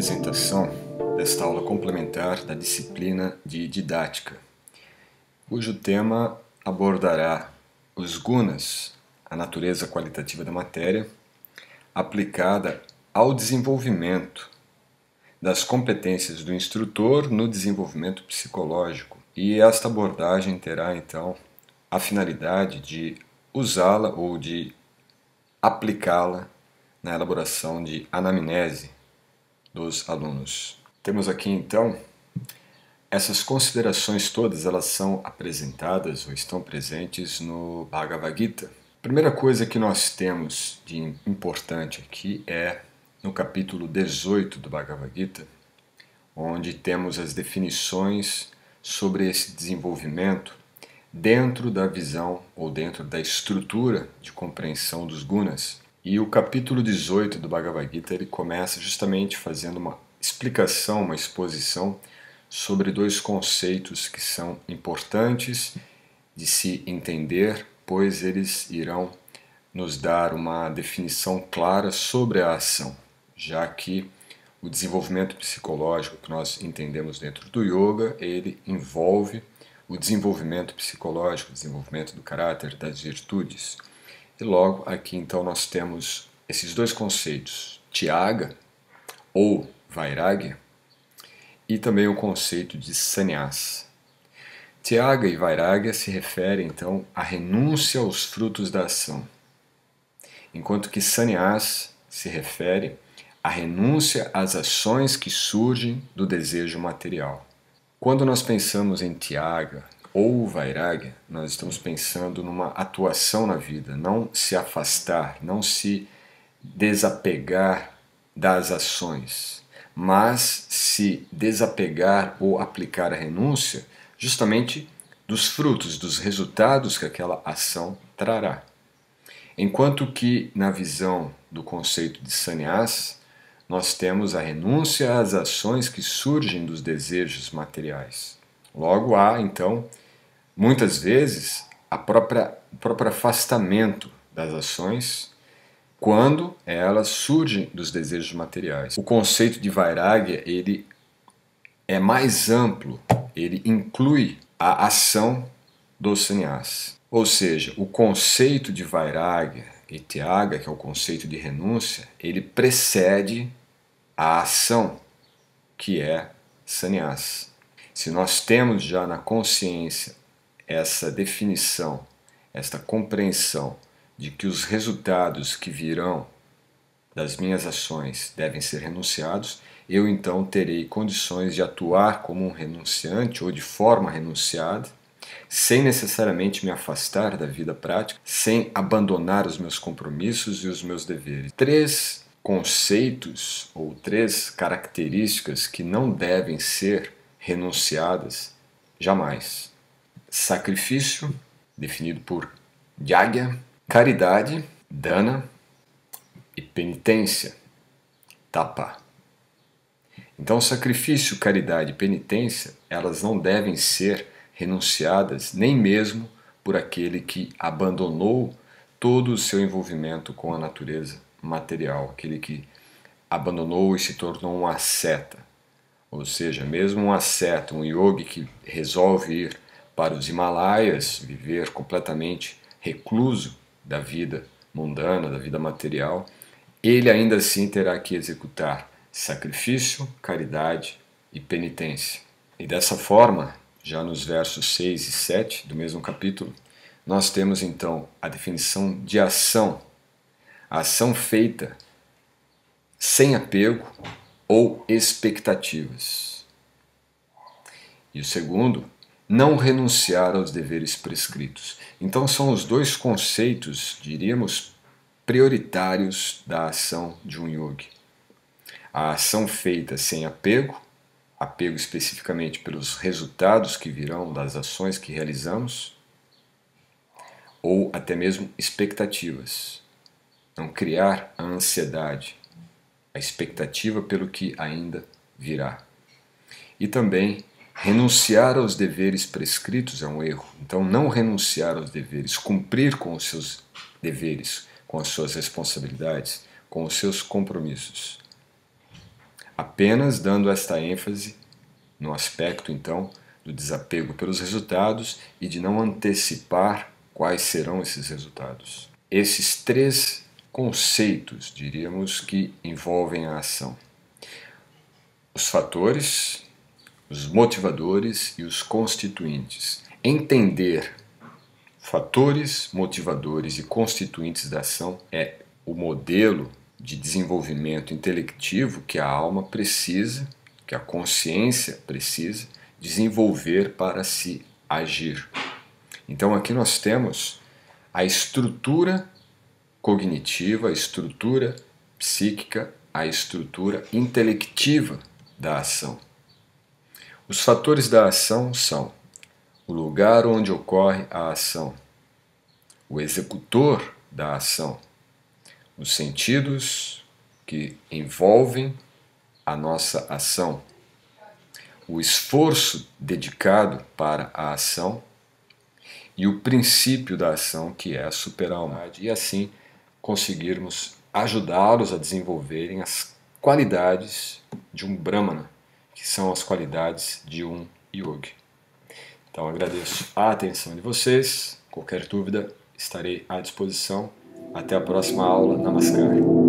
apresentação desta aula complementar da disciplina de Didática, cujo tema abordará os gunas, a natureza qualitativa da matéria, aplicada ao desenvolvimento das competências do instrutor no desenvolvimento psicológico. E esta abordagem terá então a finalidade de usá-la ou de aplicá-la na elaboração de anamnese dos alunos. Temos aqui então essas considerações todas elas são apresentadas ou estão presentes no Bhagavad Gita. A primeira coisa que nós temos de importante aqui é no capítulo 18 do Bhagavad Gita, onde temos as definições sobre esse desenvolvimento dentro da visão ou dentro da estrutura de compreensão dos gunas. E o capítulo 18 do Bhagavad Gita ele começa justamente fazendo uma explicação, uma exposição sobre dois conceitos que são importantes de se entender, pois eles irão nos dar uma definição clara sobre a ação, já que o desenvolvimento psicológico que nós entendemos dentro do yoga, ele envolve o desenvolvimento psicológico, o desenvolvimento do caráter, das virtudes. E logo aqui então nós temos esses dois conceitos, Tiaga ou Vairagya, e também o conceito de sannyas. Tiaga e Vairagya se referem então à renúncia aos frutos da ação, enquanto que sannyas se refere à renúncia às ações que surgem do desejo material. Quando nós pensamos em Tiaga, ou vairagya, nós estamos pensando numa atuação na vida, não se afastar, não se desapegar das ações, mas se desapegar ou aplicar a renúncia justamente dos frutos, dos resultados que aquela ação trará. Enquanto que na visão do conceito de sannyas, nós temos a renúncia às ações que surgem dos desejos materiais. Logo há, então, Muitas vezes, a própria, o próprio afastamento das ações quando elas surgem dos desejos materiais. O conceito de vairagya, ele é mais amplo, ele inclui a ação do sannyas. Ou seja, o conceito de vairagya e tyaga, que é o conceito de renúncia, ele precede a ação, que é sannyas. Se nós temos já na consciência essa definição, esta compreensão de que os resultados que virão das minhas ações devem ser renunciados, eu então terei condições de atuar como um renunciante ou de forma renunciada, sem necessariamente me afastar da vida prática, sem abandonar os meus compromissos e os meus deveres. Três conceitos ou três características que não devem ser renunciadas jamais sacrifício, definido por yagya, caridade, dana, e penitência, tapa. Então, sacrifício, caridade e penitência, elas não devem ser renunciadas nem mesmo por aquele que abandonou todo o seu envolvimento com a natureza material, aquele que abandonou e se tornou um asceta. Ou seja, mesmo um asceta, um yogi que resolve ir para os Himalaias, viver completamente recluso da vida mundana, da vida material, ele ainda assim terá que executar sacrifício, caridade e penitência. E dessa forma, já nos versos 6 e 7 do mesmo capítulo, nós temos então a definição de ação, a ação feita sem apego ou expectativas. E o segundo não renunciar aos deveres prescritos. Então, são os dois conceitos, diríamos, prioritários da ação de um yogi. A ação feita sem apego, apego especificamente pelos resultados que virão das ações que realizamos, ou até mesmo expectativas. Não criar a ansiedade, a expectativa pelo que ainda virá. E também Renunciar aos deveres prescritos é um erro. Então, não renunciar aos deveres, cumprir com os seus deveres, com as suas responsabilidades, com os seus compromissos. Apenas dando esta ênfase no aspecto, então, do desapego pelos resultados e de não antecipar quais serão esses resultados. Esses três conceitos, diríamos, que envolvem a ação: os fatores os motivadores e os constituintes. Entender fatores motivadores e constituintes da ação é o modelo de desenvolvimento intelectivo que a alma precisa, que a consciência precisa desenvolver para se agir. Então aqui nós temos a estrutura cognitiva, a estrutura psíquica, a estrutura intelectiva da ação. Os fatores da ação são o lugar onde ocorre a ação, o executor da ação, os sentidos que envolvem a nossa ação, o esforço dedicado para a ação e o princípio da ação que é a superalma. E assim conseguirmos ajudá-los a desenvolverem as qualidades de um Brahmana que são as qualidades de um yogi. Então agradeço a atenção de vocês. Qualquer dúvida, estarei à disposição. Até a próxima aula. Namaskar.